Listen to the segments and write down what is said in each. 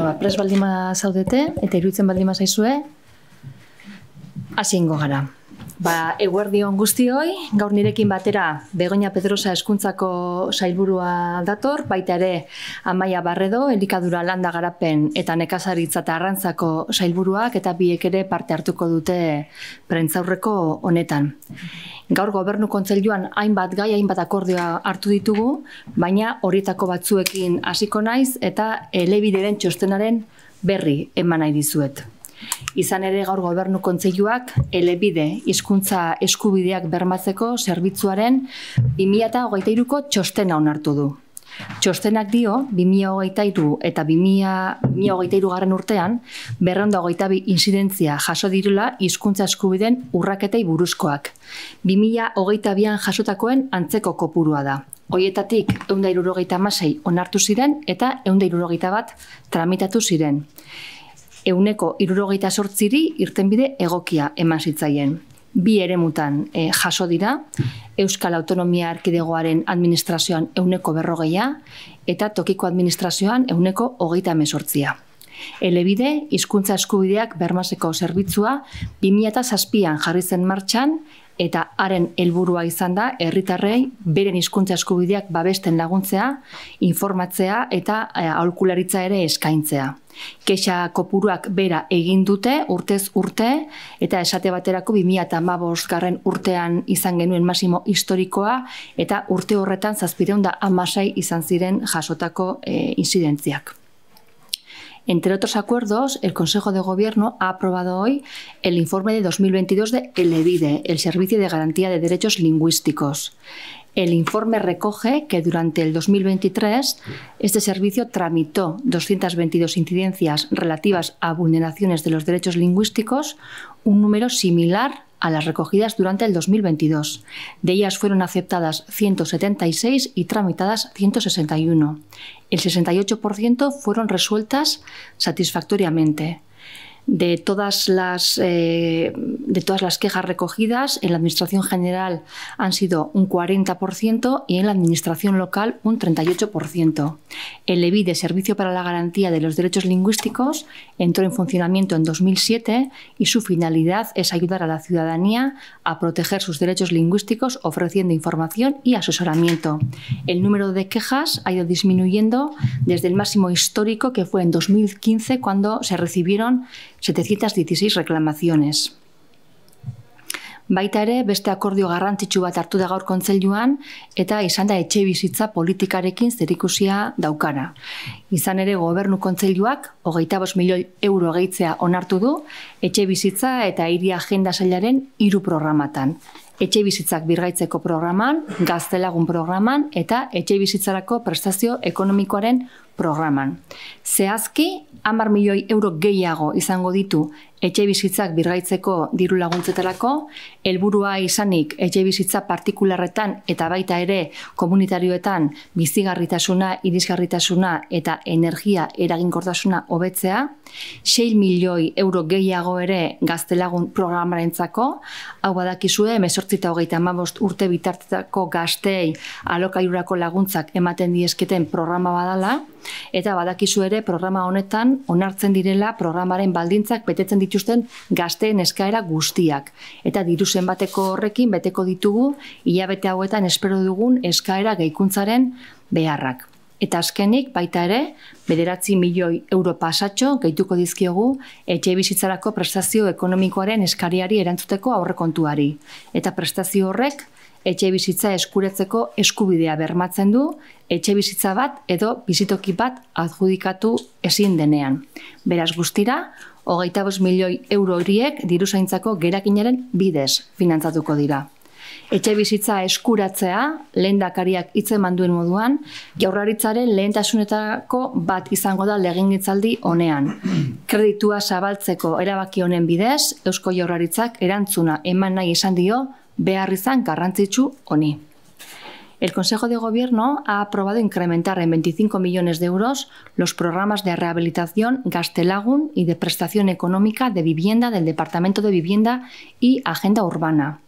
Bueno, ba, pres baldima zaudete, eta iruditzen baldima zaizue, hasi gara. Ba, eguerdi guzti guztioi, gaur nirekin batera Begoña Pedrosa eskuntzako sailburua dator, baita ere Amaia Barredo, elikadura landa garapen eta nekazaritza eta arrantzako sailburuak eta biek ere parte hartuko dute prentzaurreko honetan. Gaur gobernu kontzeluan hainbat gai, hainbat akordioa hartu ditugu, baina horietako batzuekin hasiko naiz eta elebideren txostenaren berri eman nahi dizuet. Izan ere gaur gobernu kontzeiuak elebide hizkuntza eskubideak bermatzeko zerbitzuaren 2008ko txostena onartu du. Txostenak dio, 2008 eta 2008 garren urtean, berrenda ogeitabi inzidentzia jaso dirula hizkuntza eskubiden urraketei buruzkoak. 2008an jasotakoen antzeko kopurua da. Hoietatik eundairurogeita onartu ziren eta eundairurogeita bat tramitatu ziren euneko irurogeita sortziri irtenbide egokia eman zitzaien. Bi ere mutan e, eh, jaso dira, Euskal Autonomia Arkidegoaren administrazioan euneko berrogeia eta tokiko administrazioan euneko hogeita mesortzia. Elebide, hizkuntza eskubideak bermaseko zerbitzua 2006an jarri zen martxan eta haren helburua izan da herritarrei beren hizkuntza eskubideak babesten laguntzea, informatzea eta eh, aholkularitza ere eskaintzea. Kexa kopuruak bera egin dute urtez urte eta esate baterako bi garren urtean izan genuen masimo historikoa eta urte horretan 716 da hamasai izan ziren jasotako e, eh, inzidentziak. Entre otros acuerdos, el Consejo de Gobierno ha aprobado hoy el informe de 2022 de ELEVIDE, el Servicio de Garantía de Derechos Lingüísticos. El informe recoge que durante el 2023 este servicio tramitó 222 incidencias relativas a vulneraciones de los derechos lingüísticos, un número similar a las recogidas durante el 2022. De ellas fueron aceptadas 176 y tramitadas 161 el 68% fueron resueltas satisfactoriamente de todas las, eh, de todas las quejas recogidas en la Administración General han sido un 40% y en la Administración Local un 38%. El EBI de Servicio para la Garantía de los Derechos Lingüísticos entró en funcionamiento en 2007 y su finalidad es ayudar a la ciudadanía a proteger sus derechos lingüísticos ofreciendo información y asesoramiento. El número de quejas ha ido disminuyendo desde el máximo histórico que fue en 2015 cuando se recibieron 716 reklamaziones. Baita ere, beste akordio garrantzitsu bat hartu da gaur eta izan da etxe bizitza politikarekin zerikusia daukana. Izan ere, gobernu kontzeluak, hogeita bos milioi euro gehitzea onartu du, etxe bizitza eta hiri agenda zailaren hiru programatan etxe bizitzak birgaitzeko programan, gaztelagun programan eta etxe bizitzarako prestazio ekonomikoaren programan. Zehazki, hamar milioi euro gehiago izango ditu etxe bizitzak birgaitzeko diru laguntzetarako, helburua izanik etxe bizitza partikularretan eta baita ere komunitarioetan bizigarritasuna, irizgarritasuna eta energia eraginkortasuna hobetzea, 6 milioi euro gehiago ere gaztelagun programaren zako, hau badakizue, mesortzita hogeita amabost urte bitartetako gaztei alokairurako laguntzak ematen diezketen programa badala, Eta badakizu ere programa honetan onartzen direla programaren baldintzak betetzen dituzten gazteen eskaera guztiak. Eta diru zenbateko horrekin beteko ditugu hilabete hauetan espero dugun eskaera gehikuntzaren beharrak. Eta azkenik baita ere, bederatzi milioi euro pasatxo gehituko dizkiogu etxe bizitzarako prestazio ekonomikoaren eskariari erantzuteko aurrekontuari. Eta prestazio horrek, etxe bizitza eskuretzeko eskubidea bermatzen du, etxe bizitza bat edo bizitoki bat adjudikatu ezin denean. Beraz guztira, hogeita bost milioi euro horiek diruzaintzako gerakinaren bidez finantzatuko dira. Etxe bizitza eskuratzea, lehen dakariak manduen moduan, jaurraritzaren lehen bat izango da legin gitzaldi honean. Kreditua zabaltzeko erabaki honen bidez, Eusko jaurraritzak erantzuna eman nahi izan dio, behar izan garrantzitsu honi. El Consejo de Gobierno ha aprobado incrementar en 25 millones de euros los programas de rehabilitación Gastelagun y de prestación económica de vivienda del Departamento de Vivienda y Agenda Urbana.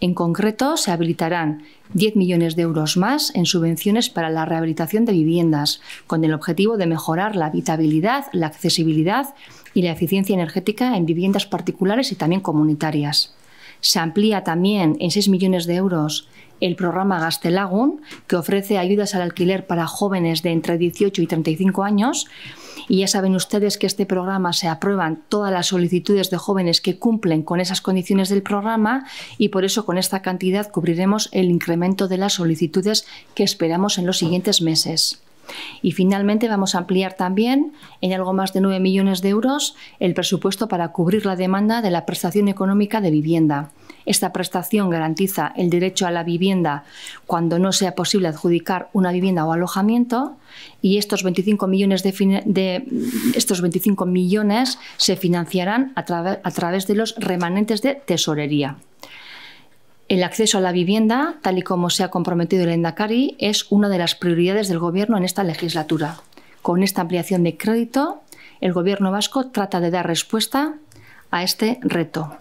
En concreto, se habilitarán 10 millones de euros más en subvenciones para la rehabilitación de viviendas, con el objetivo de mejorar la habitabilidad, la accesibilidad y la eficiencia energética en viviendas particulares y también comunitarias. Se amplía también en 6 millones de euros el programa Gastelagun, que ofrece ayudas al alquiler para jóvenes de entre 18 y 35 años. Y ya saben ustedes que este programa se aprueban todas las solicitudes de jóvenes que cumplen con esas condiciones del programa y por eso con esta cantidad cubriremos el incremento de las solicitudes que esperamos en los siguientes meses. Y finalmente vamos a ampliar también en algo más de 9 millones de euros el presupuesto para cubrir la demanda de la prestación económica de vivienda. Esta prestación garantiza el derecho a la vivienda cuando no sea posible adjudicar una vivienda o alojamiento y estos 25 millones, se financiarán a través de los remanentes de tesorería. El acceso a la vivienda, tal y como se ha comprometido el Endacari, es una de las prioridades del Gobierno en esta legislatura. Con esta ampliación de crédito, el Gobierno vasco trata de dar respuesta a este reto.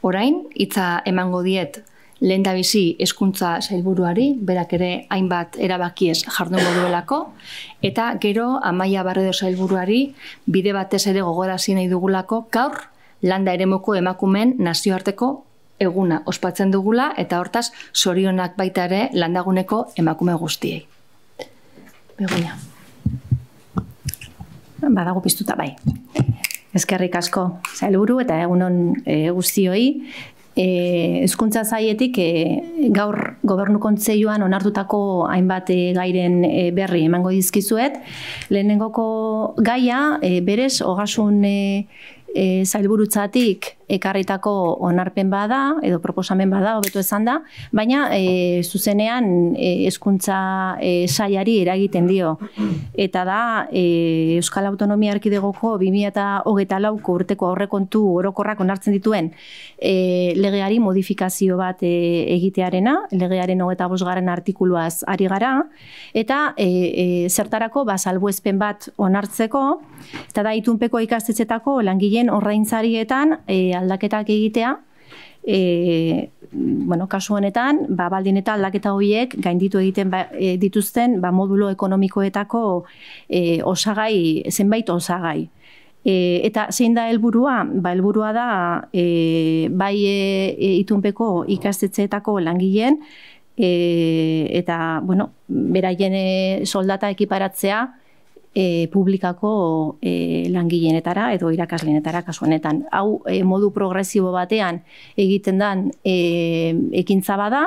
Orain, itza emango diet lenda bizi eskuntza zailburuari, berak ere hainbat erabakiez jardun goduelako, eta gero amaia barredo zailburuari bide batez ere nahi dugulako, gaur, landa eremoko emakumen nazioarteko eguna ospatzen dugula eta hortaz sorionak baita ere landaguneko emakume guztiei. Begoia. Badago piztuta bai. Ezkerrik asko zailburu eta egunon e, guztioi. E, ezkuntza zaietik e, gaur gobernu kontzeioan onartutako hainbat e, gairen e, berri emango dizkizuet. Lehenengoko gaia e, berez hogasun e, ekarritako onarpen bada edo proposamen bada hobeto esan da, baina e, zuzenean e, eskuntza e, saiari eragiten dio. Eta da e, Euskal Autonomia Erkidegoko bi eta hogeta lauko urteko aurrekontu orokorrak onartzen dituen. E, legeari modifikazio bat e, egitearena, legearen hogeta bosgaren artikuluaz ari gara, eta e, e, zertarako ba, salbu bat onartzeko, eta da itunpeko ikastetxetako langileen horreintzarietan e, aldaketak egitea, e, bueno, kasu honetan, ba, baldin eta aldaketa horiek gainditu egiten ba, e, dituzten ba, modulo ekonomikoetako e, osagai, zenbait osagai. E, eta zein da helburua? Ba helburua da e, bai e, e itunpeko ikastetzeetako langileen e, eta bueno, beraien soldata ekiparatzea e, publikako e, langileenetara edo irakasleenetara kasu honetan. Hau e, modu progresibo batean egiten den e, ekintza bada,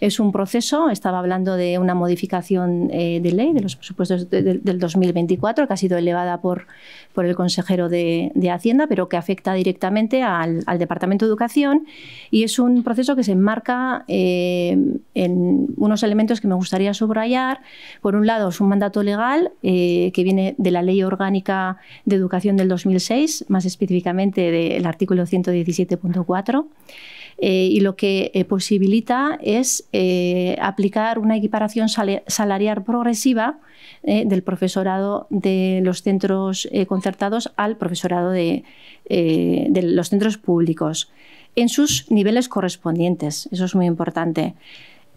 Es un proceso, estaba hablando de una modificación eh, de ley de los presupuestos del 2024 que ha sido elevada por, por el consejero de, de Hacienda, pero que afecta directamente al, al, Departamento de Educación y es un proceso que se enmarca eh, en unos elementos que me gustaría subrayar. Por un lado, es un mandato legal eh, que viene de la Ley Orgánica de Educación del 2006, más específicamente del artículo 117.4 eh, y lo que eh, posibilita es eh, aplicar una equiparación salarial progresiva del profesorado de los centros concertados al profesorado de los centros públicos en sus niveles correspondientes. Eso es muy importante.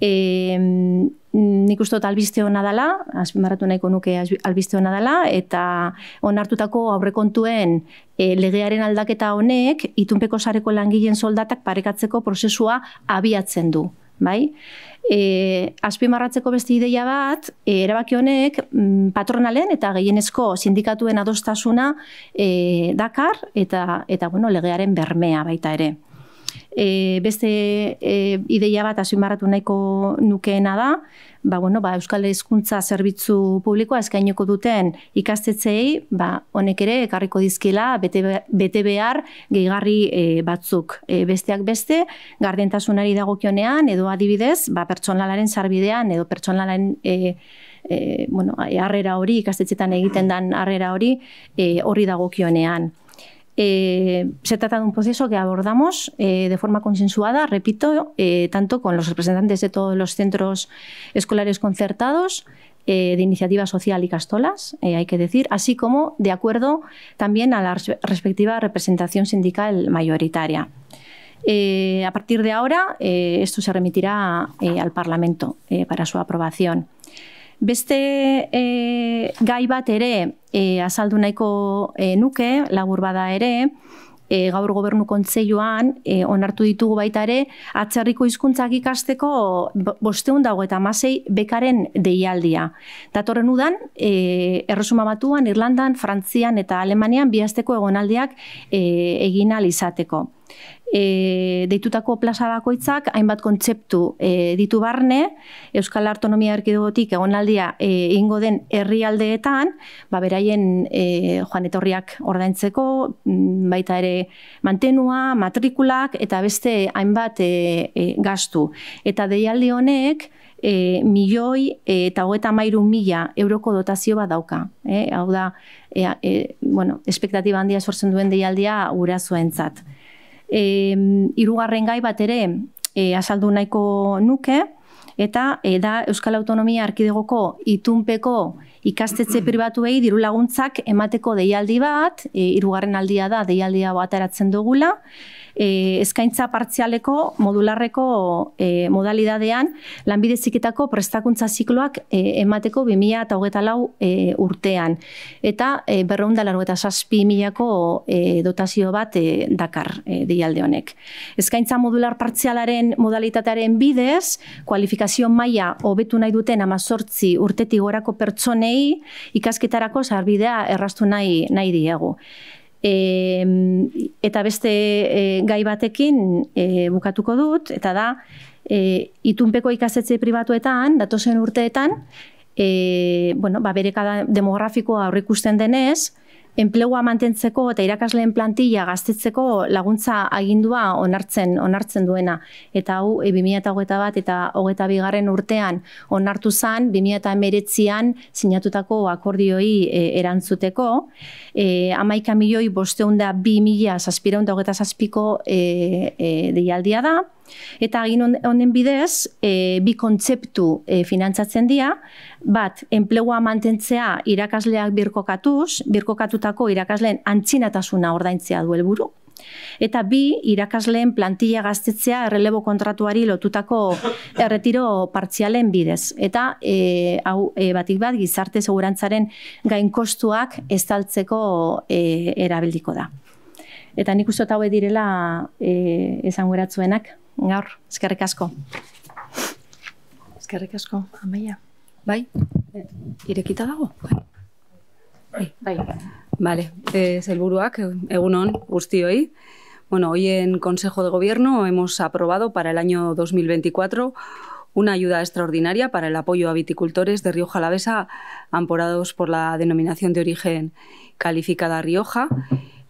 e, nik uste dut albizte hona dela, azpimarratu nahiko nuke albizte hona dela, eta onartutako aurrekontuen e, legearen aldaketa honek, itunpeko sareko langileen soldatak parekatzeko prozesua abiatzen du. Bai? E, azpimarratzeko beste ideia bat, eh, erabaki honek mm, patronalen eta gehienezko sindikatuen adostasuna e, dakar eta, eta bueno, legearen bermea baita ere. E, beste eh, ideia bat azimarratu nahiko nukeena da, ba, bueno, ba, Euskal Hezkuntza Zerbitzu Publikoa eskainiko duten ikastetzei, ba, honek ere ekarriko dizkila bete, bete behar gehigarri eh, batzuk. besteak beste, gardentasunari dagokionean edo adibidez, ba, pertsonalaren sarbidean edo pertsonalaren e, bueno, hori, ikastetxetan egiten den harrera hori, horri dagokionean. Eh, se trata de un proceso que abordamos eh, de forma consensuada, repito, eh, tanto con los representantes de todos los centros escolares concertados, de iniciativa social y castolas, hay que decir, así como de acuerdo también a la respectiva representación sindical mayoritaria. a partir de ahora, esto se remitirá al Parlamento para su aprobación. Beste eh, gai bat ere e, azaldu nahiko eh, nuke, labur bada ere, e, gaur gobernu kontzeioan onartu ditugu baita ere, atzerriko hizkuntzak ikasteko bosteun dago eta masei bekaren deialdia. Datorren udan, e, erresuma batuan, Irlandan, Frantzian eta Alemanian bihazteko egonaldiak e, egin alizateko e, deitutako plaza bakoitzak hainbat kontzeptu e, ditu barne, Euskal Artonomia Erkidegotik egonaldia e, egingo den herrialdeetan, ba beraien e, joan etorriak ordaintzeko, mm, baita ere mantenua, matrikulak eta beste hainbat e, e gastu. Eta deialdi honek milioi e, eta mairu mila euroko dotazio bat dauka. E, hau da, bueno, espektatiba handia sortzen duen deialdia gura zuen zat e, gai bat ere e, azaldu nahiko nuke, eta eh, da Euskal Autonomia Arkidegoko itunpeko ikastetze pribatuei diru laguntzak emateko deialdi bat, e, eh, irugarren aldia da deialdia bat eratzen dugula, e, eskaintza partzialeko modularreko e, modalidadean lanbideziketako prestakuntza zikloak eh, emateko 2000 urtean. Eta e, berreunda eta saspi milako dotazio bat dakar e, deialde honek. Eskaintza modular partzialaren modalitatearen bidez, kualifikazio maila hobetu nahi duten amazortzi urtetik gorako pertsonei ikasketarako zarbidea erraztu nahi, nahi diegu e, eta beste e, gai batekin e, bukatuko dut eta da e, itunpeko ikasetze pribatuetan datozen urteetan e, bueno ba bereka demografikoa aurrikusten denez enplegua mantentzeko eta irakasleen plantilla gaztetzeko laguntza agindua onartzen onartzen duena. Eta hau, e, eh, 2008 bat eta hogeta bigarren urtean onartu zan, 2008an sinatutako akordioi eh, erantzuteko, e, eh, amaika milioi bosteunda bi saspireunda hogeita saspiko e, deialdia da, Eta egin honen bidez, e, bi kontzeptu e, finantzatzen dira, bat, enplegua mantentzea irakasleak birkokatuz, birkokatutako irakasleen antzinatasuna ordaintzea du helburu. Eta bi, irakasleen plantilla gaztetzea errelebo kontratuari lotutako erretiro partzialen bidez. Eta e, hau e, batik bat gizarte segurantzaren gainkostuak estaltzeko e, erabildiko da. Eta nik uste hau direla e, esan gueratzuenak. gaur, eskerrik asko. Eskerrik asko, amaia. Bai, irekita dago. Bai, bai. Vale, eh, buruak, egunon guztioi. Bueno, hoy en Consejo de Gobierno hemos aprobado para el año 2024 una ayuda extraordinaria para el apoyo a viticultores de Rioja Alavesa amporados por la denominación de origen calificada Rioja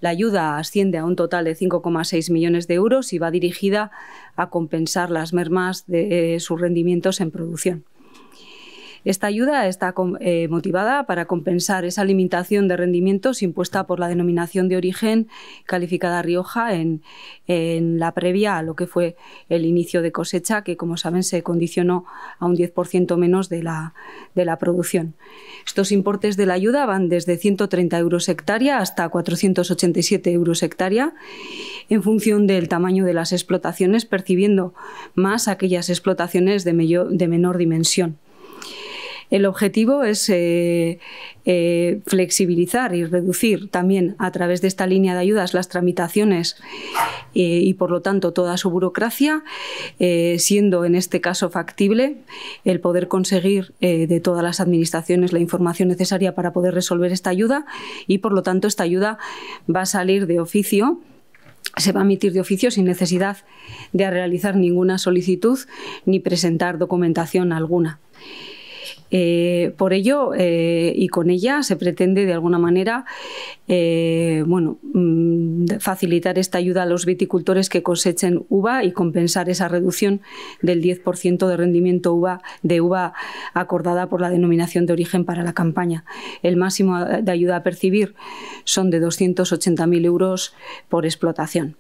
la ayuda asciende a un total de 5,6 millones de euros y va dirigida a compensar las mermas de sus rendimientos en producción. Esta ayuda está eh, motivada para compensar esa limitación de rendimientos impuesta por la denominación de origen calificada Rioja en, la previa a lo que fue el inicio de cosecha, que como saben se condicionó a un 10% menos de la, producción. Estos importes de la ayuda van desde 130 euros hectárea hasta 487 euros hectárea en función del tamaño de las explotaciones, percibiendo más aquellas explotaciones de menor dimensión. El objetivo es eh, eh, flexibilizar y reducir también a través de esta línea de ayudas las tramitaciones eh, y por lo tanto toda su burocracia, siendo en este caso factible el poder conseguir de todas las administraciones la información necesaria para poder resolver esta ayuda y por lo tanto esta ayuda va a salir de oficio se va a emitir de oficio sin necesidad de realizar ninguna solicitud ni presentar documentación alguna. Eh, por ello, eh, y con ella se pretende de alguna manera eh, bueno, mm, facilitar esta ayuda a los viticultores que cosechen uva y compensar esa reducción del 10% de rendimiento uva, de uva acordada por la denominación de origen para la campaña. El máximo de ayuda a percibir son de 280.000 euros por explotación.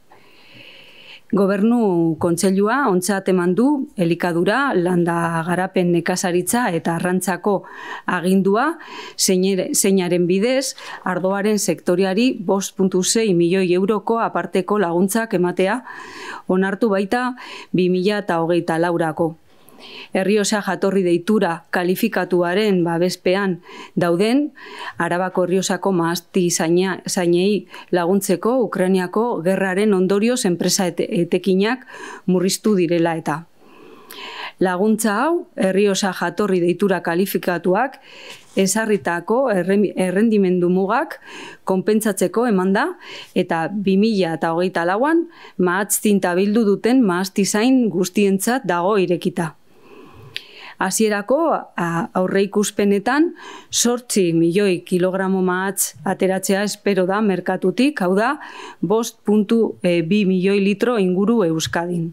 Gobernu kontseilua ontzat eman du elikadura, landa garapen nekazaritza eta arrantzako agindua, zeinaren bidez, ardoaren sektoriari 5.6 milioi euroko aparteko laguntzak ematea onartu baita 2008 laurako. Herriosa jatorri deitura kalifikatuaren babespean dauden Arabako Herriosako mahazti zainei laguntzeko Ukrainiako gerraren ondorioz enpresa etekinak murriztu direla eta. Laguntza hau, herriosa jatorri deitura kalifikatuak, ezarritako errendimendu mugak konpentsatzeko eman da, eta 2000 eta hogeita lauan, mahatztinta bildu duten mahaztizain guztientzat dago irekita hasierako aurre ikuspenetan sortzi milioi kilogramo mahatz ateratzea espero da merkatutik, hau da, bost puntu e, bi milioi litro inguru euskadin.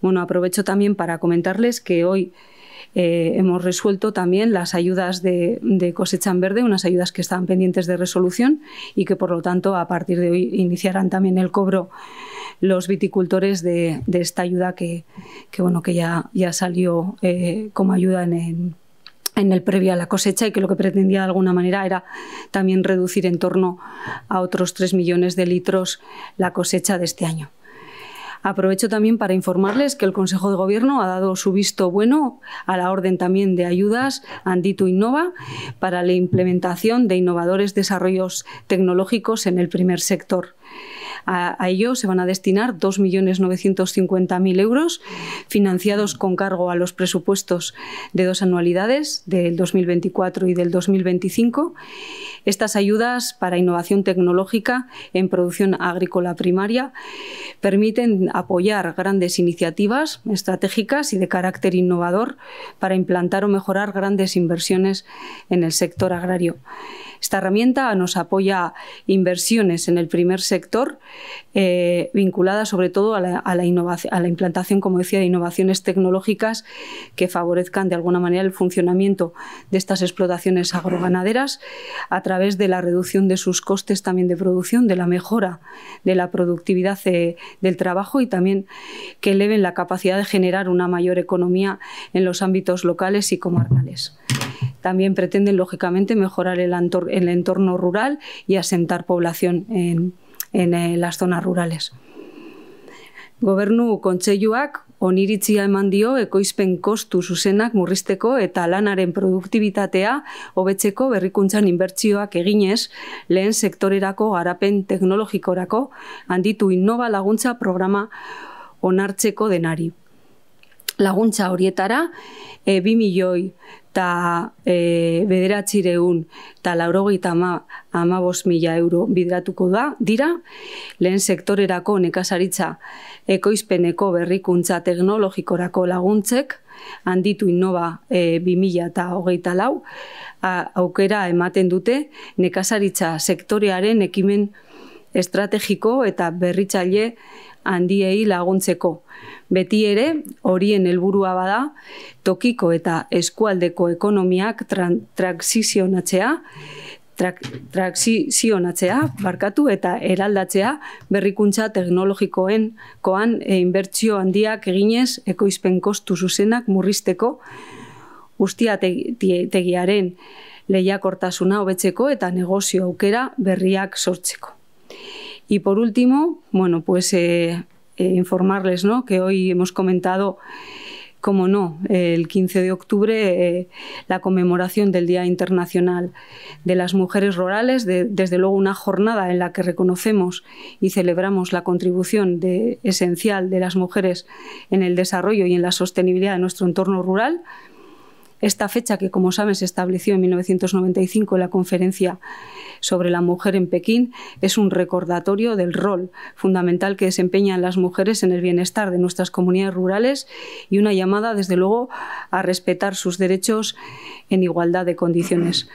Bueno, aprovecho también para comentarles que hoy Eh, hemos resuelto también las ayudas de, cosecha en verde, unas ayudas que estaban pendientes de resolución y que, por lo tanto, a partir de hoy iniciarán también el cobro los viticultores de, esta ayuda que, bueno, que ya, ya salió eh, como ayuda en, el, en el previo a la cosecha y que lo que pretendía de alguna manera era también reducir en torno a otros 3 millones de litros la cosecha de este año. Aprovecho también para informarles que el Consejo de Gobierno ha dado su visto bueno a la orden también de ayudas Andito Innova para la implementación de innovadores desarrollos tecnológicos en el primer sector. A, ello se van a destinar 2.950.000 euros financiados con cargo a los presupuestos de dos anualidades, del 2024 y del 2025. Estas ayudas para innovación tecnológica en producción agrícola primaria permiten apoyar grandes iniciativas estratégicas y de carácter innovador para implantar o mejorar grandes inversiones en el sector agrario. Esta herramienta nos apoya inversiones en el primer sector, eh, vinculadas sobre todo a la, implantación, como decía, de innovaciones tecnológicas que favorezcan de alguna manera el funcionamiento de estas explotaciones agroganaderas a través de la reducción de sus costes también de producción, de la mejora de la productividad eh, del trabajo y también que eleven la capacidad de generar una mayor economía en los ámbitos locales y comarcales. también pretenden lógicamente mejorar el, entorno rural y asentar población en, en, eh, las zonas rurales. Gobernu kontseiluak oniritzia eman dio ekoizpen kostu zuzenak murrizteko eta lanaren produktibitatea hobetzeko berrikuntzan inbertsioak eginez lehen sektorerako garapen teknologikorako handitu innova laguntza programa onartzeko denari. Laguntza horietara e, eh, 2 milioi eta e, bederatzireun eta laurogeita ama, mila euro bidratuko da, dira, lehen sektorerako nekazaritza ekoizpeneko berrikuntza teknologikorako laguntzek, handitu innova e, 2000 eta hogeita lau, aukera ematen dute nekazaritza sektorearen ekimen estrategiko eta berritzaile handiei laguntzeko. Beti ere, horien helburua bada, tokiko eta eskualdeko ekonomiak transizionatzea, transizionatzea, barkatu eta eraldatzea berrikuntza teknologikoen koan e, inbertsio handiak eginez ekoizpen kostu zuzenak murrizteko guztiategiaren tegiaren lehiakortasuna hobetzeko eta negozio aukera berriak sortzeko. I por último, bueno, pues eh, Eh, informarles ¿no? que hoy hemos comentado, como no, el 15 de octubre, eh, la conmemoración del Día Internacional de las Mujeres Rurales, desde luego una jornada en la que reconocemos y celebramos la contribución esencial de las mujeres en el desarrollo y en la sostenibilidad de nuestro entorno rural. Esta fecha, que como saben se estableció en 1995 en la conferencia sobre la mujer en Pekín, es un recordatorio del rol fundamental que desempeñan las mujeres en el bienestar de nuestras comunidades rurales y una llamada, desde luego, a respetar sus derechos en igualdad de condiciones.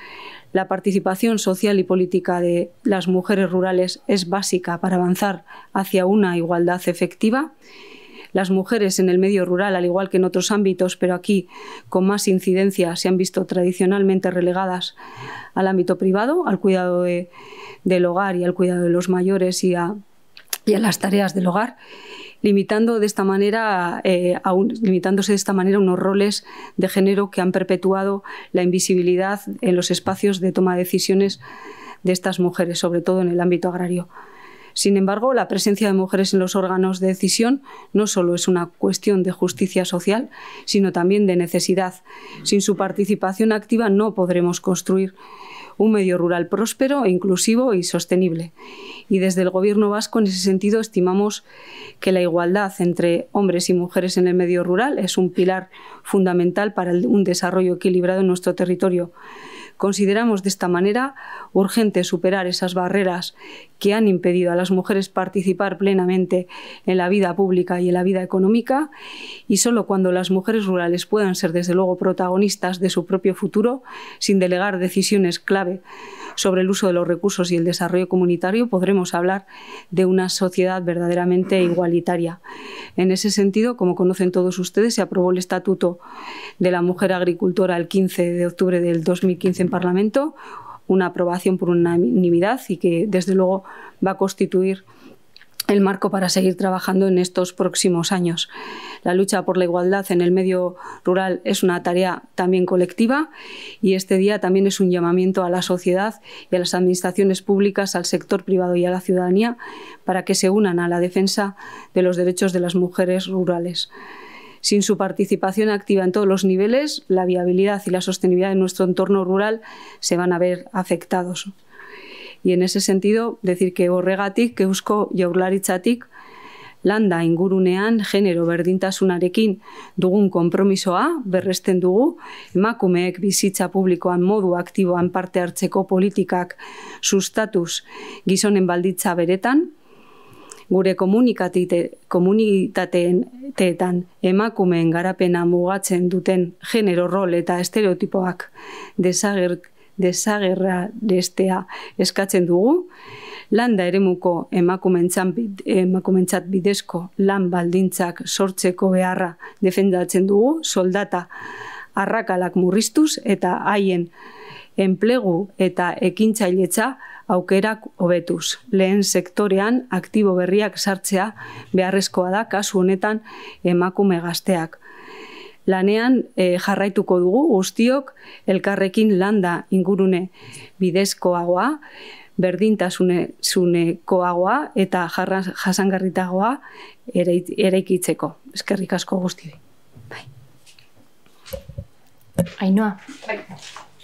La participación social y política de las mujeres rurales es básica para avanzar hacia una igualdad efectiva las mujeres en el medio rural, al igual que en otros ámbitos, pero aquí con más incidencia, se han visto tradicionalmente relegadas al ámbito privado, al cuidado del hogar y al cuidado de los mayores y a, las tareas del hogar limitando de esta manera, eh, limitándose de esta manera unos roles de género que han perpetuado la invisibilidad en los espacios de toma de decisiones de estas mujeres, sobre todo en el ámbito agrario. Sin embargo, la presencia de mujeres en los órganos de decisión no solo es una cuestión de justicia social, sino también de necesidad. Sin su participación activa no podremos construir un medio rural próspero, inclusivo y sostenible. Y desde el Gobierno vasco, en ese sentido, estimamos que la igualdad entre hombres y mujeres en el medio rural es un pilar fundamental para un desarrollo equilibrado en nuestro territorio. Consideramos de esta manera urgente superar esas barreras que han impedido a las mujeres participar plenamente en la vida pública y en la vida económica y solo cuando las mujeres rurales puedan ser desde luego protagonistas de su propio futuro sin delegar decisiones clave sobre el uso de los recursos y el desarrollo comunitario podremos hablar de una sociedad verdaderamente igualitaria. En ese sentido, como conocen todos ustedes, se aprobó el Estatuto de la Mujer Agricultora el 15 de octubre del 2015 en Parlamento, una aprobación por unanimidad y que desde luego va a constituir el marco para seguir trabajando en estos próximos años. La lucha por la igualdad en el medio rural es una tarea también colectiva y este día también es un llamamiento a la sociedad y a las administraciones públicas, al sector privado y a la ciudadanía para que se unan a la defensa de los derechos de las mujeres rurales. sin su participación activa en todos los niveles, la viabilidad y la sostenibilidad de nuestro entorno rural se van a ver afectados. Y en ese sentido, decir que horregatik, que usko jaurlaritzatik, landa ingurunean genero berdintasunarekin dugun konpromisoa berresten dugu, emakumeek bizitza publikoan modu aktiboan parte hartzeko politikak sustatuz gizonen balditza beretan, gure komunikatite, komunitateetan emakumeen garapena mugatzen duten genero rol eta estereotipoak desager, desagerra destea eskatzen dugu, landa eremuko emakumentzat bidezko lan baldintzak sortzeko beharra defendatzen dugu, soldata arrakalak murriztuz eta haien enplegu eta ekintzailetza aukerak hobetuz. Lehen sektorean aktibo berriak sartzea beharrezkoa da kasu honetan emakume gazteak. Lanean eh, jarraituko dugu guztiok elkarrekin landa ingurune bidezkoagoa, berdintasunekoagoa eta jasangarritagoa eraikitzeko. Eskerrik asko guztiei. Ainoa. Bai.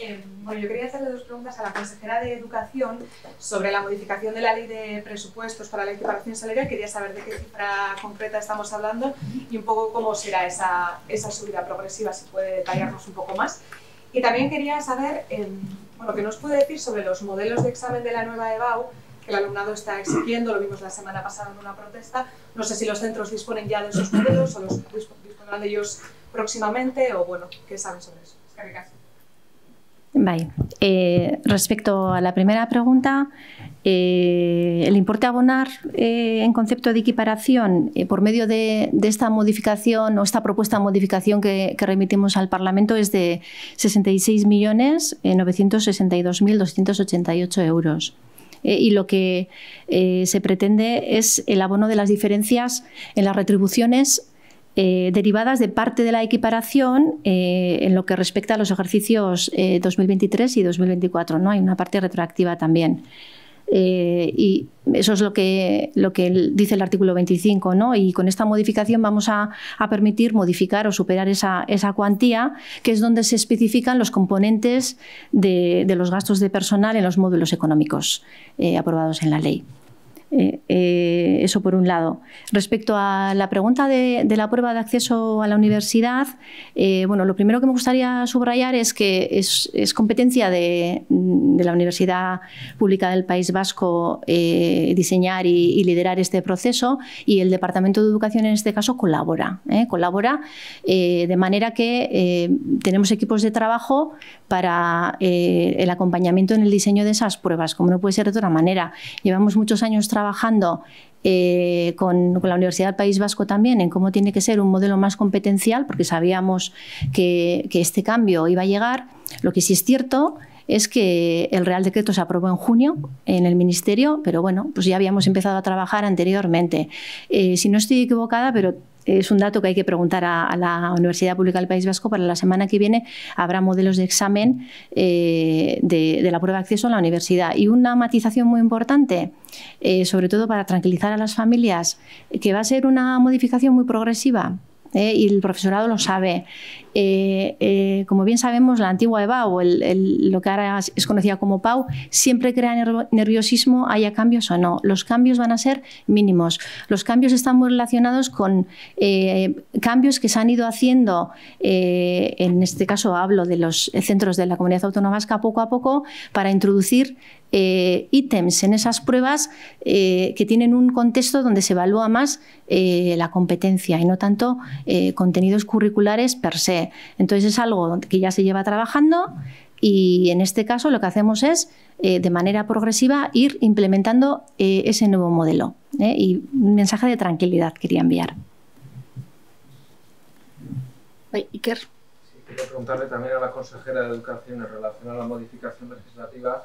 Eh, bueno, yo quería hacerle dos preguntas a la consejera de Educación sobre la modificación de la ley de presupuestos para la equiparación salarial. Quería saber de qué cifra concreta estamos hablando y un poco cómo será esa, esa subida progresiva, si puede detallarnos un poco más. Y también quería saber eh, bueno, qué nos puede decir sobre los modelos de examen de la nueva EBAU que el alumnado está exigiendo, lo vimos la semana pasada en una protesta. No sé si los centros disponen ya de esos modelos o los dispondrán de ellos próximamente o bueno, qué saben sobre eso. Eh, respecto a la primera pregunta, eh, el importe a abonar eh, en concepto de equiparación por medio de, esta modificación o esta propuesta de modificación que, remitimos al Parlamento es de 66.962.288 euros y lo que se pretende es el abono de las diferencias en las retribuciones eh, derivadas de parte de la equiparación eh, en lo que respecta a los ejercicios 2023 eh, y 2024. ¿no? Hay una parte retroactiva también. y eso es lo que, dice el artículo 25. ¿no? Y con esta modificación vamos a, permitir modificar o superar esa, cuantía, que es donde se especifican los componentes de los gastos de personal en los módulos económicos aprobados en la ley. Eh, eh, eso por un lado. Respecto a la pregunta de, la prueba de acceso a la universidad, eh, bueno, lo primero que me gustaría subrayar es que es, competencia de, la Universidad Pública del País Vasco diseñar y, liderar este proceso y el Departamento de Educación en este caso colabora, colabora de manera que tenemos equipos de trabajo para el acompañamiento en el diseño de esas pruebas, como no puede ser de otra manera. Llevamos muchos años trabajando trabajando eh, con, la Universidad del País Vasco también en cómo tiene que ser un modelo más competencial, porque sabíamos que, este cambio iba a llegar. Lo que sí es cierto es que el Real Decreto se aprobó en junio en el Ministerio, pero bueno, pues ya habíamos empezado a trabajar anteriormente. Eh, si no estoy equivocada, pero es un dato que hay que preguntar a, la Universidad Pública del País Vasco. Para la semana que viene habrá modelos de examen eh, de, la prueba de acceso a la universidad. Y una matización muy importante, eh, sobre todo para tranquilizar a las familias, que va a ser una modificación muy progresiva. Eh, y el profesorado lo sabe eh, eh, como bien sabemos, la antigua EVA o lo que ahora es conocida como PAU, siempre crea nerviosismo, haya cambios o no. Los cambios van a ser mínimos. Los cambios están muy relacionados con eh, cambios que se han ido haciendo, en este caso hablo de los centros de la comunidad autónoma vasca poco a poco, para introducir ítems en esas pruebas que tienen un contexto donde se evalúa más la competencia y no tanto contenidos curriculares per se. Entonces es algo que ya se lleva trabajando y en este caso lo que hacemos es, eh, de manera progresiva, ir implementando eh, ese nuevo modelo. ¿eh? Y un mensaje de tranquilidad quería enviar. Ay, Iker. Sí, preguntarle también a la consejera de Educación en relación a la modificación legislativa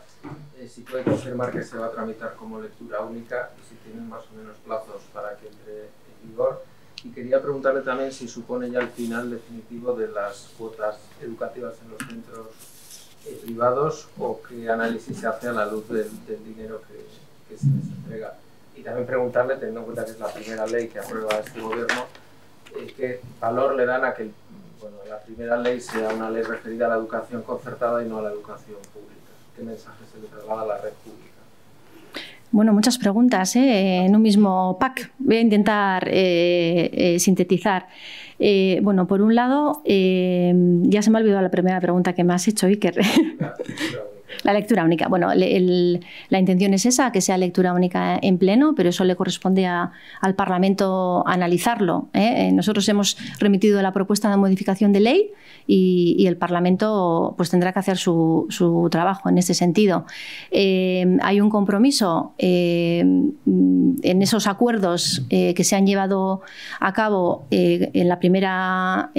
si puede confirmar que se va a tramitar como lectura única y si tienen más o menos plazos para que entre en vigor y quería preguntarle también si supone ya el final definitivo de las cuotas educativas en los centros eh, privados o qué análisis se hace a la luz del, dinero que, se les entrega. Y también preguntarle, teniendo en cuenta que es la primera ley que aprueba este gobierno, eh, qué valor le dan a que la primera ley sea una ley referida a la educación concertada y no a la educación pública. ¿Qué mensaje se le traslada a la red pública? Bueno, muchas preguntas ¿eh? en un mismo pack. Voy a intentar eh, eh, sintetizar. bueno, por un lado, ya se me ha olvidado la primera pregunta que me has hecho, Iker. La lectura única. Bueno, la intención es esa, que sea lectura única en pleno, pero eso le corresponde al Parlamento analizarlo. ¿eh? Eh, nosotros hemos remitido la propuesta de modificación de ley y, el Parlamento pues, tendrá que hacer su, trabajo en ese sentido. Eh, hay un compromiso en esos acuerdos que se han llevado a cabo en la primera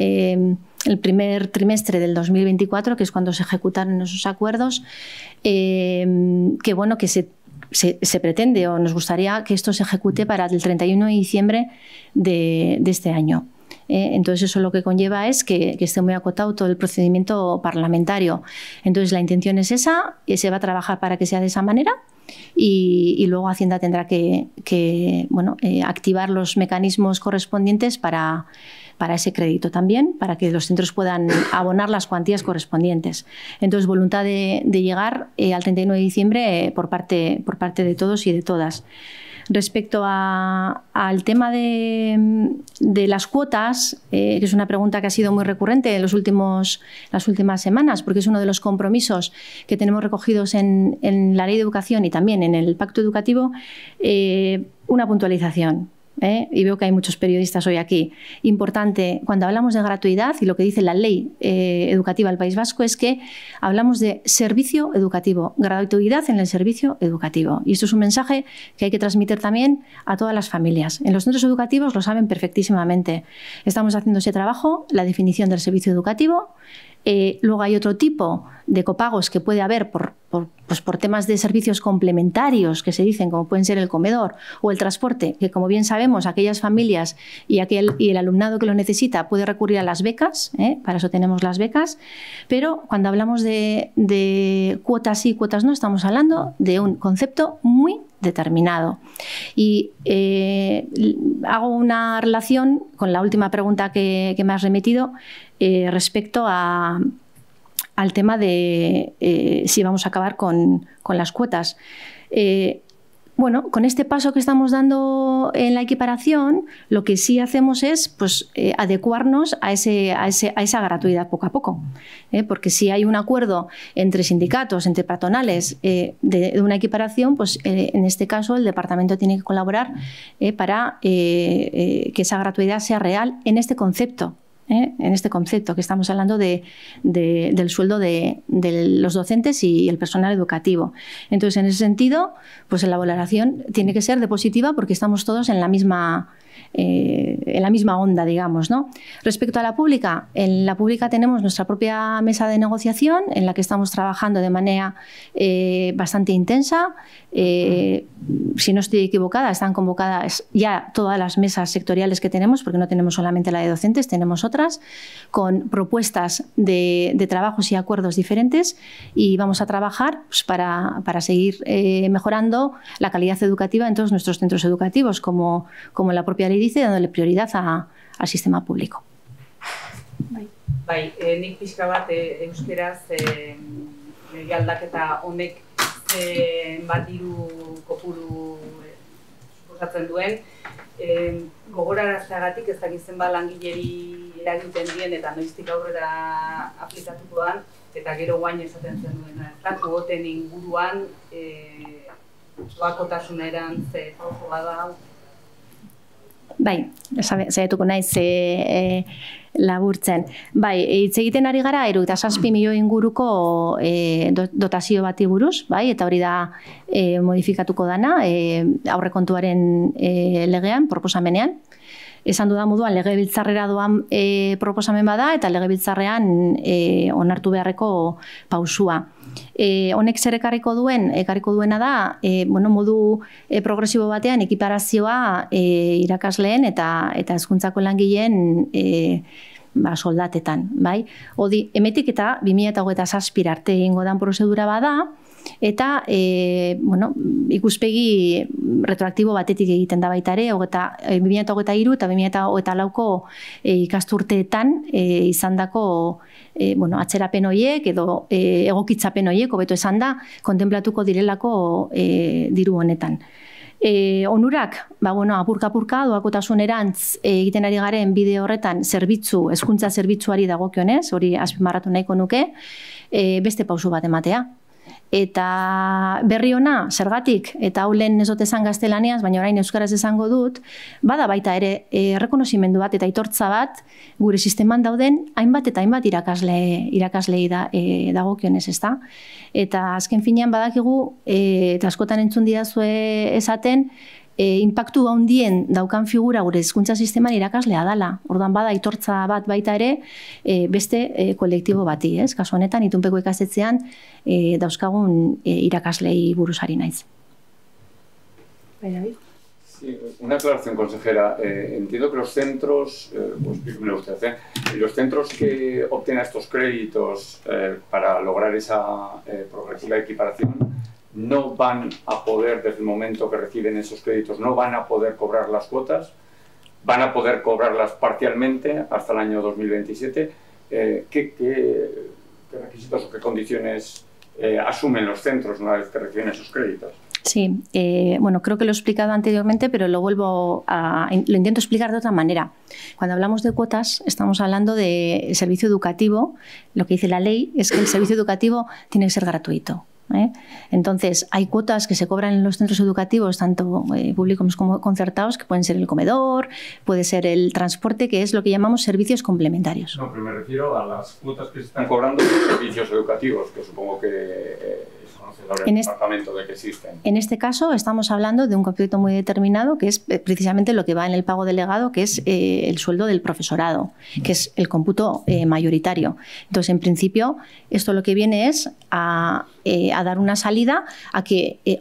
el primer trimestre del 2024, que es cuando se ejecutaron esos acuerdos, em, que bueno, que se, pretende o nos gustaría que esto se ejecute para el 31 de diciembre de, este año. Eh, entonces, eso lo que conlleva es que, esté muy acotado todo el procedimiento parlamentario. Entonces, la intención es esa, y se va a trabajar para que sea de esa manera. Y, luego Hacienda tendrá que, bueno, eh, activar los mecanismos correspondientes para, para ese crédito también, para que los centros puedan abonar las cuantías correspondientes. Entonces, voluntad de, llegar eh, al 31 de diciembre eh, por, parte, por parte de todos y de todas. Respecto al tema de, las cuotas, eh, que es una pregunta que ha sido muy recurrente en los últimos, las últimas semanas, porque es uno de los compromisos que tenemos recogidos en, la Ley de Educación y también en el Pacto Educativo, una puntualización. ¿eh? y veo que hay muchos periodistas hoy aquí. Importante, cuando hablamos de gratuidad y lo que dice la ley eh, educativa del País Vasco es que hablamos de servicio educativo, gratuidad en el servicio educativo. Y esto es un mensaje que hay que transmitir también a todas las familias. En los centros educativos lo saben perfectísimamente. Estamos haciendo ese trabajo, la definición del servicio educativo eh, luego hay otro tipo de copagos que puede haber pues por, temas de servicios complementarios que se dicen, como pueden ser el comedor o el transporte, que como bien sabemos, aquellas familias y, aquel, y el alumnado que lo necesita puede recurrir a las becas, ¿eh? para eso tenemos las becas, pero cuando hablamos de, cuotas sí, cuotas no, estamos hablando de un concepto muy determinado. Y eh, hago una relación con la última pregunta que, me has remitido eh, respecto al tema de eh, si vamos a acabar con, las cuotas. Bueno, con este paso que estamos dando en la equiparación, lo que sí hacemos es pues, eh, adecuarnos a, a, esa gratuidad poco a poco. ¿eh? Porque si hay un acuerdo entre sindicatos, entre patronales, eh, de, de, una equiparación, pues en este caso el departamento tiene que colaborar para que esa gratuidad sea real en este concepto ¿eh? en este concepto que estamos hablando del sueldo de, de, los docentes y el personal educativo. Entonces, en ese sentido, pues la valoración tiene que ser de positiva porque estamos todos en la misma, eh, en la misma onda, digamos. ¿no? Respecto a la pública, en la pública tenemos nuestra propia mesa de negociación en la que estamos trabajando de manera eh, bastante intensa. Eh, si no estoy equivocada, están convocadas ya todas las mesas sectoriales que tenemos, porque no tenemos solamente la de docentes, tenemos otras, con propuestas de, trabajos y acuerdos diferentes y vamos a trabajar pues, para, para, seguir mejorando la calidad educativa en todos nuestros centros educativos, como, como en la propia al iritzi dándole prioridad a, al sistema público. Bai, eh, nik pixka bat eh, euskeraz eh, eta honek bat iru kopuru eh, suposatzen duen, eh, gogorarazagatik ez dakitzen ba langileri eragiten dien eta noiztik aurrera aplikatuko eta gero guain esaten zen duen, eta kogoten inguruan, eh, doakotasuna erantz, bada da, Bai, zaituko nahi ze e, eh, eh, laburtzen. Bai, hitz egiten ari gara, eruk da saspi milio inguruko e, dotazio bati buruz, bai, eta hori da e, modifikatuko dana e, aurrekontuaren e, legean, proposamenean esan da moduan legebiltzarrera doan e, proposamen bada eta legebiltzarrean e, onartu beharreko pausua. E, honek zer ekarriko duen, ekarriko duena da, e, bueno, modu e, progresibo batean ekiparazioa e, irakasleen eta eta hezkuntzako langileen e, ba, soldatetan, bai? Odi, emetik eta 2008 arte ingo dan prozedura bada, Eta, e, bueno, ikuspegi retroaktibo batetik egiten da baita ere, hogeta, 2008 e, iru eta 2008 lauko e, ikasturteetan e, izan dako e, bueno, atzerapen hoiek edo e, egokitzapen hoiek, hobeto esan da, kontemplatuko direlako e, diru honetan. E, onurak, ba, bueno, apurka-apurka doakotasun erantz e, egiten ari garen bide horretan zerbitzu, hezkuntza zerbitzuari dagokionez, hori azpimarratu nahiko nuke, e, beste pausu bat ematea. Eta berri ona, zergatik, eta hau lehen ez esan gaztelaneaz, baina orain euskaraz esango dut, bada baita ere, eh, errekonozimendu bat eta itortza bat, gure sisteman dauden, hainbat eta hainbat irakasle, irakaslei da, e, dagokionez, ez da? Eta azken finean badakigu, e, eta askotan entzun didazue esaten, e, impactu handien daukan figura gure hezkuntza sisteman irakaslea dala. Ordan bada itortza bat baita ere e, beste e, kolektibo bati, ez? Kasu honetan itunpeko ikastetzean e, dauzkagun e, irakaslei ari naiz. Bai, David. Sí, una aclaración, consejera. Eh, entiendo que los centros, eh, pues, me usted, eh, los centros que obtienen estos créditos eh, para lograr esa eh, progresiva equiparación no van a poder, desde el momento que reciben esos créditos, no van a poder cobrar las cuotas, van a poder cobrarlas parcialmente hasta el año 2027. Eh, ¿qué, requisitos o qué condiciones eh, asumen los centros una vez que reciben esos créditos? Sí, eh, bueno, creo que lo he explicado anteriormente, pero lo vuelvo a. lo intento explicar de otra manera. Cuando hablamos de cuotas, estamos hablando de servicio educativo. Lo que dice la ley es que el servicio educativo tiene que ser gratuito. ¿eh? Entonces, hay cuotas que se cobran en los centros educativos, tanto eh, públicos como concertados, que pueden ser el comedor, puede ser el transporte, que es lo que llamamos servicios complementarios. No, pero me refiero a las cuotas que se están cobrando en los servicios educativos, que supongo que eh, en, este, caso estamos hablando de un conflicto muy determinado que es eh, precisamente lo que va en el pago delegado, que es eh, el sueldo del profesorado, que es el cómputo eh, mayoritario. Entonces, en principio, esto lo que viene es a, dar una salida a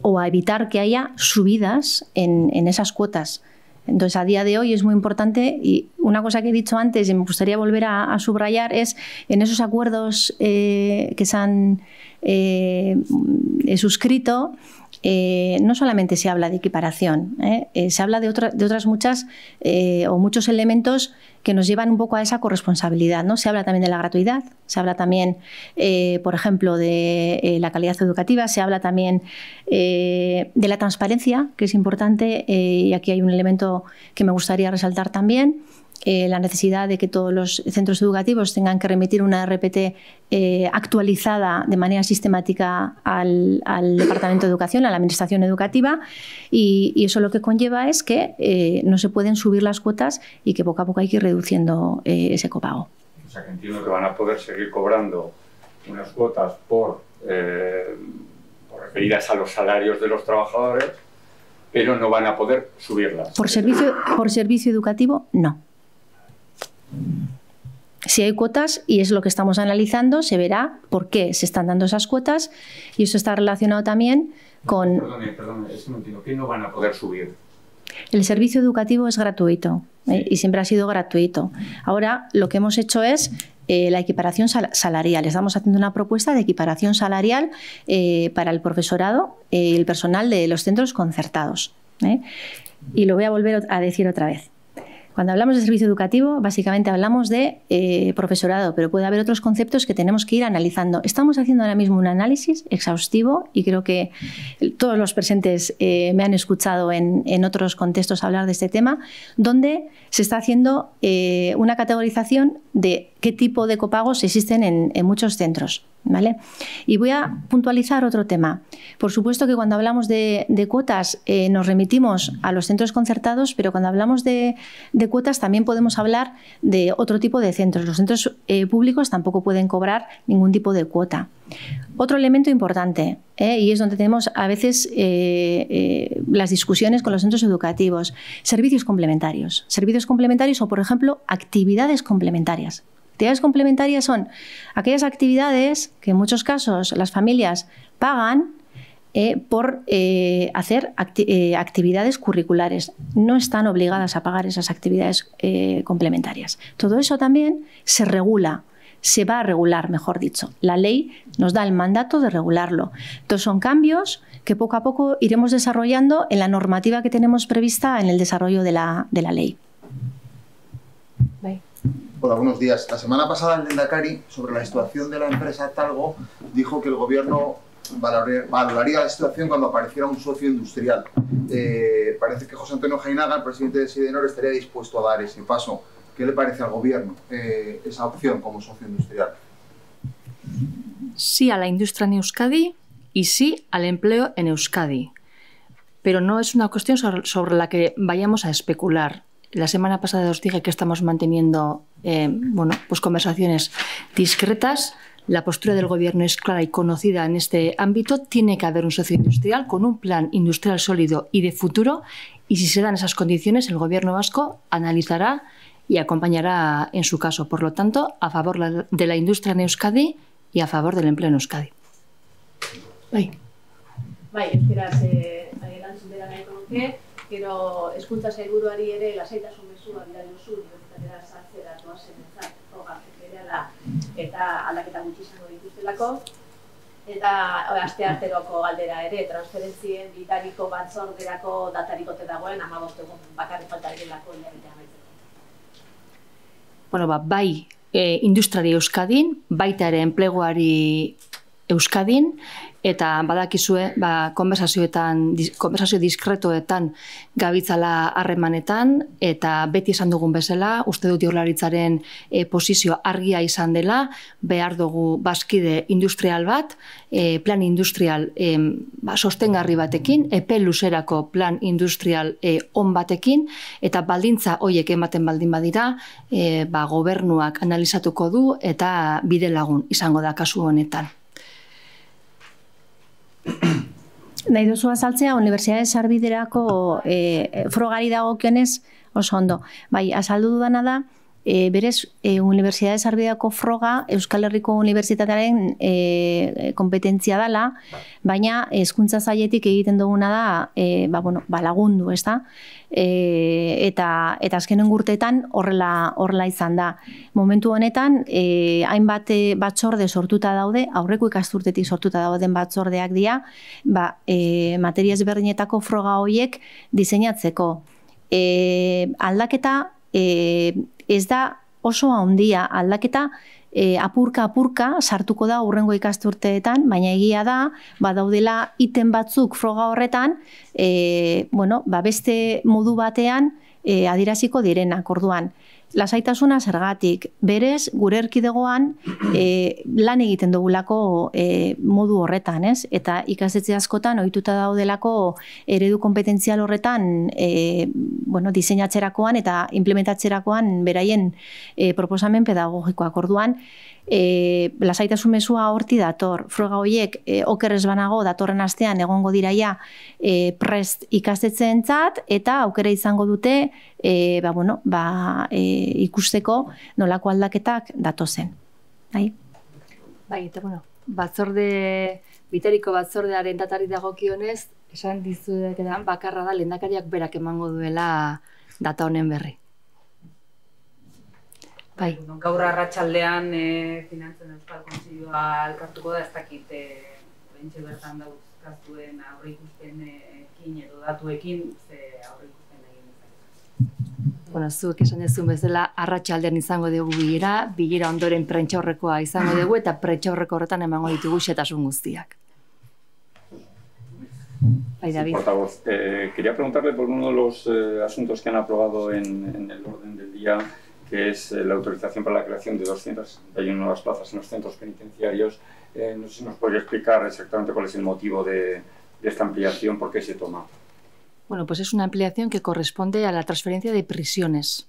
o a evitar que haya subidas en esas cuotas entonces, a día de hoy es muy importante y una cosa que he dicho antes y me gustaría volver a, subrayar es en esos acuerdos eh, que se han eh, eh, suscrito, eh, no solamente se habla de equiparación, ¿eh? Eh, se habla de, de otras muchas o muchos elementos que nos llevan un poco a esa corresponsabilidad. ¿no? Se habla también de la gratuidad, se habla también, por ejemplo, de la calidad educativa, se habla también de la transparencia, que es importante, y aquí hay un elemento que me gustaría resaltar también. Eh, la necesidad de que todos los centros educativos tengan que remitir una RPT eh, actualizada de manera sistemática al, Departamento de Educación, a la Administración Educativa, y, eso lo que conlleva es que eh, no se pueden subir las cuotas y que poco a poco hay que ir reduciendo ese copago. O sea, que entiendo que van a poder seguir cobrando unas cuotas por, por referidas a los salarios de los trabajadores, pero no van a poder subirlas. Por servicio, por servicio educativo, no. Si hay cuotas, y es lo que estamos analizando, se verá por qué se están dando esas cuotas y eso está relacionado también con... Perdón, perdón, es un ¿Qué no van a poder subir? El servicio educativo es gratuito ¿eh? y siempre ha sido gratuito. Ahora lo que hemos hecho es eh, la equiparación salarial. Estamos haciendo una propuesta de equiparación salarial eh, para el profesorado y el personal de los centros concertados. Y lo voy a volver a decir otra vez. Cuando hablamos de servicio educativo, básicamente hablamos de eh, profesorado, pero puede haber otros conceptos que tenemos que ir analizando. Estamos haciendo ahora mismo un análisis exhaustivo y creo que todos los presentes eh, me han escuchado en, otros contextos hablar de este tema, donde se está haciendo eh, una categorización de qué tipo de copagos existen en muchos centros. Y voy a puntualizar otro tema. Por supuesto que cuando hablamos de, cuotas eh, nos remitimos a los centros concertados, pero cuando hablamos de, cuotas también podemos hablar de otro tipo de centros. Los centros eh, públicos tampoco pueden cobrar ningún tipo de cuota. Otro elemento importante, eh, y es donde tenemos a veces las discusiones con los centros educativos, servicios complementarios. Servicios complementarios o, por ejemplo, actividades complementarias. Actividades complementarias son aquellas actividades que en muchos casos las familias pagan eh, por eh, hacer eh, actividades curriculares. No están obligadas a pagar esas actividades complementarias. Todo eso también se regula, se va a regular, mejor dicho. La ley nos da el mandato de regularlo. Entonces son cambios que poco a poco iremos desarrollando en la normativa que tenemos prevista en el desarrollo de la ley. Hola, buenos días. La semana pasada el Dendakari, sobre la situación de la empresa Talgo, dijo que el gobierno valoraría la situación cuando apareciera un socio industrial. Eh, parece que José Antonio Jainaga, el presidente de Sidenor, estaría dispuesto a dar ese paso. ¿Qué le parece al gobierno eh, esa opción como socio industrial? Sí a la industria en Euskadi y sí al empleo en Euskadi. Pero no es una cuestión sobre la que vayamos a especular. La semana pasada os dije que estamos manteniendo eh, bueno, pues conversaciones discretas. La postura del Gobierno es clara y conocida en este ámbito. Tiene que haber un socio industrial con un plan industrial sólido y de futuro. Y si se dan esas condiciones, el Gobierno vasco analizará y acompañará en su caso. Por lo tanto, a favor de la industria en Euskadi y a favor del empleo en Euskadi. Bai. Bai, eh, gero ere lasaitasun eta aldaketa gutxi izango dituztelako eta aste arteroko galdera ere transferentzien bitariko batzorderako datariko te dagoen 15 egun bakarrik falta direlako Bueno, ba, bai, e, industriari euskadin, baita ere enpleguari Euskadin, eta badakizue, ba, konversazioetan, konversazio diskretoetan gabitzala harremanetan, eta beti esan dugun bezala, uste dut jorlaritzaren e, eh, argia izan dela, behar dugu bazkide industrial bat, e, plan industrial e, ba, sostengarri batekin, epe luzerako plan industrial e, on batekin, eta baldintza hoiek ematen baldin badira, e, ba, gobernuak analizatuko du, eta bide lagun izango da kasu honetan. Nahi duzu azaltzea, Unibertsiade Sarbiderako e, frogari dagokionez oso Bai, azaldu dudana da, E, berez, e, Universidades Arbidako Froga Euskal Herriko Unibertsitatearen e, kompetentzia dela, baina hezkuntza zaietik egiten duguna da, e, ba, bueno, ba, lagundu, ez da? E, eta, eta azkenen gurtetan horrela, horrela izan da. Momentu honetan, e, hainbat e, batzorde sortuta daude, aurreko ikasturtetik sortuta dauden batzordeak dira, ba, e, materia ezberdinetako froga hoiek diseinatzeko. E, aldaketa e, ez da oso handia aldaketa e, apurka apurka sartuko da hurrengo ikasturteetan, baina egia da badaudela iten batzuk froga horretan, e, bueno, ba beste modu batean e, adiraziko direnak. Orduan, lasaitasuna zergatik, berez gure erkidegoan e, lan egiten dugulako e, modu horretan, ez? Eta ikastetze askotan ohituta daudelako eredu kompetentzial horretan e, bueno, diseinatzerakoan eta implementatzerakoan beraien e, proposamen pedagogikoak orduan, e, lasaitasun mesua horti dator. Froga horiek e, okerrez banago datorren astean egongo diraia e, prest ikastetzen zat, eta aukera izango dute e, ba, bueno, ba, e, ikusteko nolako aldaketak datozen. Bai? Bai, eta bueno, batzorde, biteriko batzordearen datari dagokionez, esan dizu bakarra da lehendakariak berak emango duela data honen berri. Bai. Gaur arratsaldean eh finantzen euskal kontzioa alkartuko da ez dakit eh orentze bertan da gutatuen aurreikusteneekin eh, edo datuekin ze aurre ikusten egin dezakete. Bueno, zu ke esan dezuen bezala arratsaldean izango dugu bilera, bilera ondoren prentzaurrekoa izango dugu eta prentzaurreko horretan emango ditugu xetasun guztiak. Bai, David. Sí, portavoz, eh, quería preguntarle por uno de los eh, asuntos que han aprobado en, en el orden del día. que es eh, la autorización para la creación de 261 nuevas plazas en los centros penitenciarios. Eh, no sé si nos podría explicar exactamente cuál es el motivo de, esta ampliación, por qué se toma. Bueno, pues es una ampliación que corresponde a la transferencia de prisiones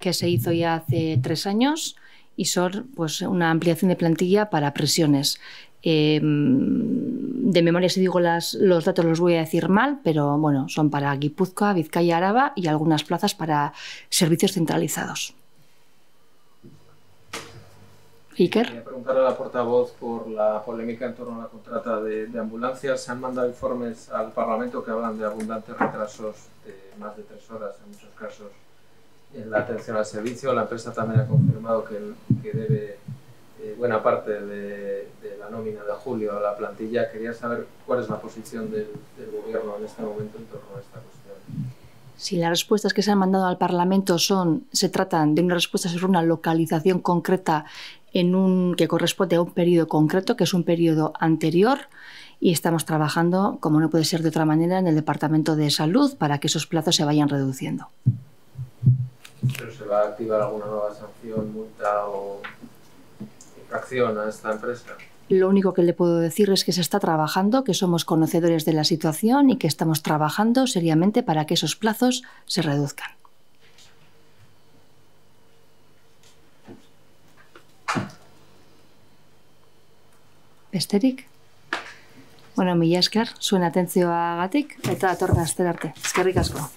que se hizo ya hace tres años y son pues, una ampliación de plantilla para prisiones. Em, de memoria, si digo los datos, los voy a decir mal, pero bueno, son para Guipúzcoa, Vizcaya, Araba y algunas plazas para servicios centralizados. Quería preguntar a la portavoz por la polémica en torno a la contrata de, de ambulancias. Se han mandado informes al Parlamento que hablan de abundantes retrasos de más de tres horas en muchos casos en la atención al servicio. La empresa también ha confirmado que, que debe eh, buena parte de, la nómina de julio a la plantilla. Quería saber cuál es la posición del, Gobierno en este momento en torno a esta cuestión. Si las respuestas que se han mandado al Parlamento son, se tratan de una respuesta sobre una localización concreta un, que corresponde a un periodo concreto, que es un periodo anterior, y estamos trabajando, como no puede ser de otra manera, en el Departamento de Salud para que esos plazos se vayan reduciendo. ¿Pero se va a activar alguna nueva sanción, multa o infracción a esta empresa? Lo único que le puedo decir es que se está trabajando, que somos conocedores de la situación y que estamos trabajando seriamente para que esos plazos se reduzcan. Besterik? Bueno, mila eskar, zuen atentzioa gatik, eta atorren azter arte. Eskerrik asko.